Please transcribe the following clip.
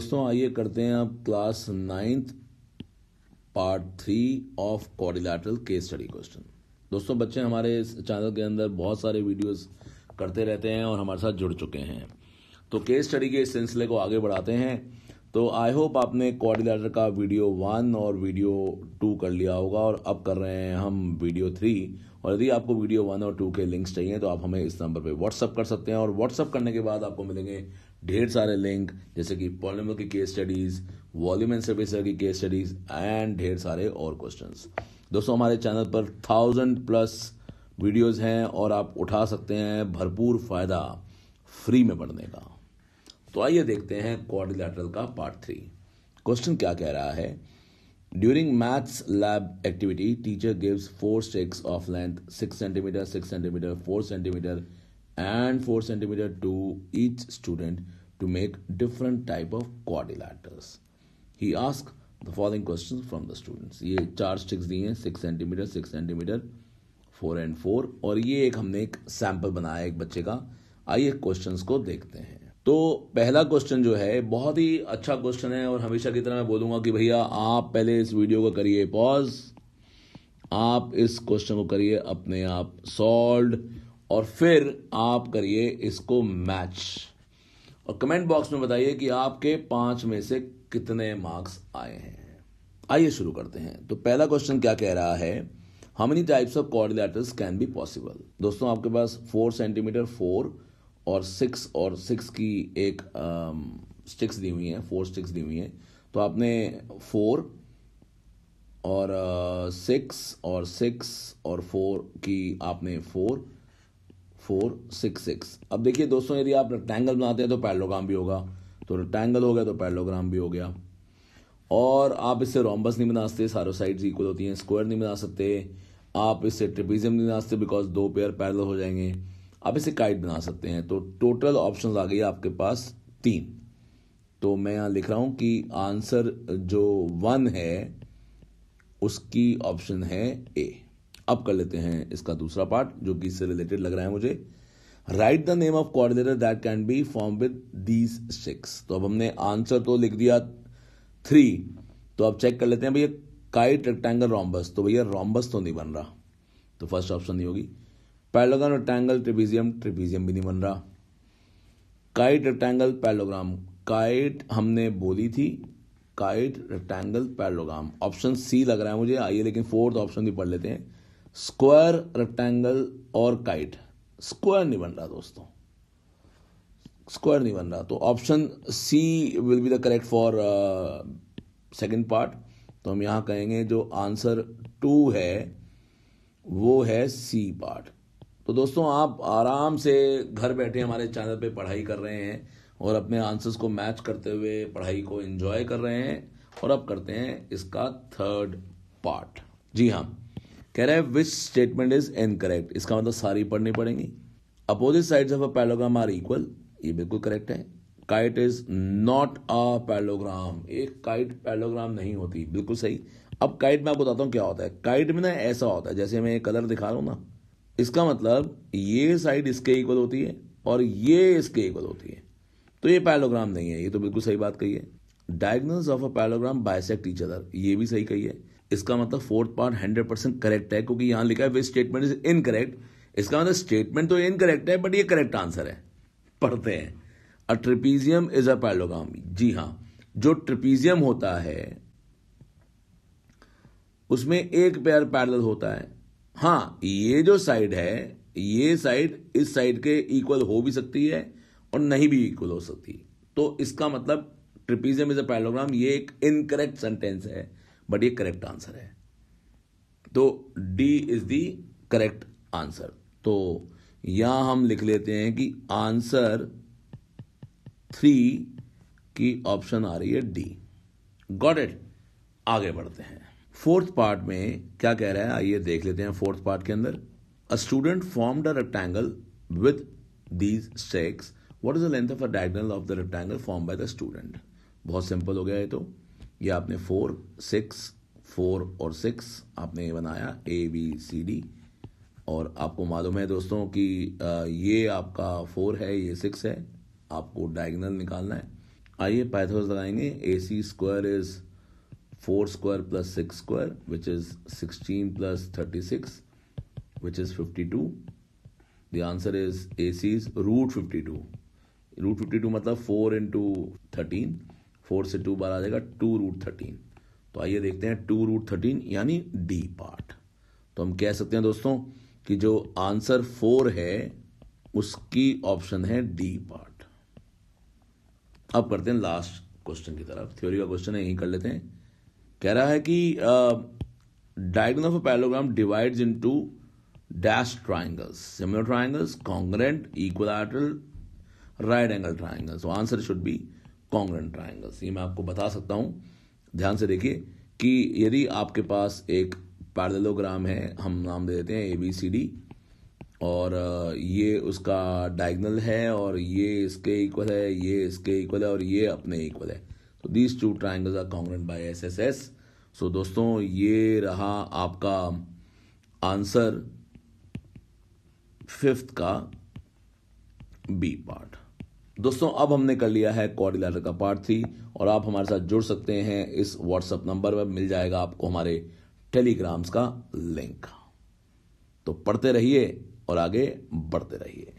दोस्तों आइए करते हैं अब class ninth part three of quadrilateral case study question दोस्तों बच्चे हमारे इस चैनल के अंदर बहुत सारे वीडियोस करते रहते हैं और हमारे साथ जुड़ चुके हैं तो केस स्टडी के इस सिलसिले को आगे बढ़ाते हैं तो आई होप आपने कॉर्डिलेटर का वीडियो वन और वीडियो टू कर लिया होगा और अब कर रहे हैं हम वीडियो थ्री और यदि आपको वीडियो वन और टू के लिंक्स चाहिए तो आप हमें इस नंबर पे व्हाट्सअप कर सकते हैं और व्हाट्सअप करने के बाद आपको मिलेंगे ढेर सारे लिंक जैसे कि पॉलिमर की केस स्टडीज़ वॉल्यूम एंड सर्विसर की केस स्टडीज़ एंड ढेर सारे और क्वेश्चन दोस्तों हमारे चैनल पर थाउजेंड प्लस वीडियोज़ हैं और आप उठा सकते हैं भरपूर फ़ायदा फ्री में पढ़ने का तो आइए देखते हैं क्वारिलेटरल का पार्ट थ्री क्वेश्चन क्या कह रहा है during maths lab activity teacher gives four sticks of length six centimetre six centimetre four centimetre and four centimetre to each student to make different type of quadrilaterals he ask the following question from the students ये चार sticks दिए हैं six centimetre six centimetre four and four और ये एक हमने एक sample बनाया एक बच्चे का आइए क्वेश्चन को देखते हैं तो पहला क्वेश्चन जो है बहुत ही अच्छा क्वेश्चन है और हमेशा की तरह मैं बोलूंगा कि भैया आप पहले इस वीडियो को करिए पॉज आप इस क्वेश्चन को करिए अपने आप सॉल्व और फिर आप करिए इसको मैच और कमेंट बॉक्स में बताइए कि आपके पांच में से कितने मार्क्स आए हैं आइए शुरू करते हैं तो पहला क्वेश्चन क्या कह रहा है how many types of quadrilaterals can be possible दोस्तों आपके पास फोर सेंटीमीटर फोर और सिक्स और सिक्स की एक स्टिक्स um, दी हुई हैं फोर स्टिक्स दी हुई हैं तो आपने फोर और सिक्स uh, और सिक्स और फोर की आपने फोर फोर सिक्स सिक्स अब देखिए दोस्तों यदि आप रेक्टेंगल बनाते हैं तो पैरलोग्राम भी होगा तो रेक्टेंगल हो गया तो पैरलोग्राम भी हो गया और आप इससे रोम्बस नहीं बना सकते सारो साइड्स इक्वल होती हैं स्क्वायर नहीं बना सकते आप इससे ट्रिपिजियम नहीं बना सकते बिकॉज दो पेयर पैरल हो जाएंगे आप इसे काइट बना सकते हैं तो टोटल ऑप्शन आ गई आपके पास तीन तो मैं यहाँ लिख रहा हूँ कि आंसर जो वन है उसकी ऑप्शन है ए अब कर लेते हैं इसका दूसरा पार्ट जो कि इससे रिलेटेड लग रहा है मुझे write the name of quadrilateral that can be form with these six तो अब हमने आंसर तो लिख दिया थ्री तो अब चेक कर लेते हैं भैया काइट रेक्टेंगल रॉम्बस तो भैया रॉम्बस तो नहीं बन रहा तो फर्स्ट ऑप्शन नहीं होगी पैलोग्राम रेक्टेंगल ट्रिपीजियम ट्रिपीजियम भी नहीं बन रहा काइट रेक्टेंगल पैलोग्राम काइट हमने बोली थी kite rectangle parallelogram option C लग रहा है मुझे आइए लेकिन फोर्थ ऑप्शन भी पढ़ लेते हैं स्क्वायर रेक्टेंगल और काइट स्क्वायर नहीं बन रहा दोस्तों स्क्वायर नहीं बन रहा तो option C will be the correct for second part तो हम यहां कहेंगे जो आंसर टू है वो है सी पार्ट तो दोस्तों आप आराम से घर बैठे हमारे चैनल पे पढ़ाई कर रहे हैं और अपने आंसर्स को मैच करते हुए पढ़ाई को एंजॉय कर रहे हैं और अब करते हैं इसका थर्ड पार्ट जी हाँ कह रहे हैं विच स्टेटमेंट इज इनकरेक्ट इसका मतलब सारी पढ़नी पड़ेंगी opposite side of a parallelogram are equal ये बिल्कुल करेक्ट है kite is not a parallelogram एक काइट पैलोग्राम नहीं होती बिल्कुल सही अब काइट मैं आपको बताता हूँ क्या होता है काइट में ना ऐसा होता है जैसे मैं कलर दिखा रहा हूँ ना इसका मतलब ये साइड इसके इक्वल होती है और ये इसके इक्वल होती है तो ये पैलोग्राम नहीं है ये तो बिल्कुल सही बात कही है diagonals of a parallelogram bisect each other ये भी सही कही है इसका मतलब fourth part hundred percent correct है क्योंकि यहां लिखा है वे स्टेटमेंट इज इनकरेक्ट इसका मतलब स्टेटमेंट तो इनकरेक्ट है बट ये करेक्ट आंसर है पढ़ते हैं a trapezium is a parallelogram जी हाँ जो ट्रिपीजियम होता है उसमें एक पेयर पैरल होता है हाँ ये जो साइड है ये साइड इस साइड के इक्वल हो भी सकती है और नहीं भी इक्वल हो सकती तो इसका मतलब ट्रिपीजियम इज अ पैलोग्राम ये एक इनकरेक्ट सेंटेंस है बट ये करेक्ट आंसर है तो D is the correct answer तो यहां हम लिख लेते हैं कि आंसर थ्री की ऑप्शन आ रही है डी गॉट इट आगे बढ़ते हैं फोर्थ पार्ट में क्या कह रहा है आइए देख लेते हैं फोर्थ पार्ट के अंदर a student form a rectangle with these sticks what is the length of a diagonal of the rectangle form by the student बहुत सिंपल हो गया है तो ये आपने फोर सिक्स फोर और सिक्स आपने बनाया ए बी सी डी और आपको मालूम है दोस्तों कि ये आपका फोर है ये सिक्स है आपको डायगनल निकालना है आइए पैथोस लगाएंगे A C square is 4 square plus 6 square which is 16 plus 36 which is 52 the answer is AC is root 52 root 52 मतलब 4 टू थर्टीन फोर से टू बार आ जाएगा टू रूट थर्टीन तो आइए देखते हैं टू रूट थर्टीन यानी डी पार्ट तो हम कह सकते हैं दोस्तों कि जो आंसर फोर है उसकी ऑप्शन है डी पार्ट अब करते हैं लास्ट क्वेश्चन की तरफ थ्योरी का क्वेश्चन है यहीं कर लेते हैं कह रहा है कि diagonal of a divide into dash triangles similar triangles congruent equal right angle triangles answer should be congruent triangles ये मैं आपको बता सकता हूँ ध्यान से देखिए कि यदि आपके पास एक पैरलोग्राम है हम नाम दे देते हैं ए बी सी डी और ये उसका डायगनल है और ये इसके इक्वल है ये इसके इक्वल है और ये अपने इक्वल है these two triangle are congruent by S S S so दोस्तों ये रहा आपका आंसर फिफ्थ का बी पार्ट दोस्तों अब हमने कर लिया है कॉर्डिलाटर का पार्ट थ्री और आप हमारे साथ जुड़ सकते हैं इस व्हाट्सएप नंबर पर मिल जाएगा आपको हमारे टेलीग्राम्स का लिंक तो पढ़ते रहिए और आगे बढ़ते रहिए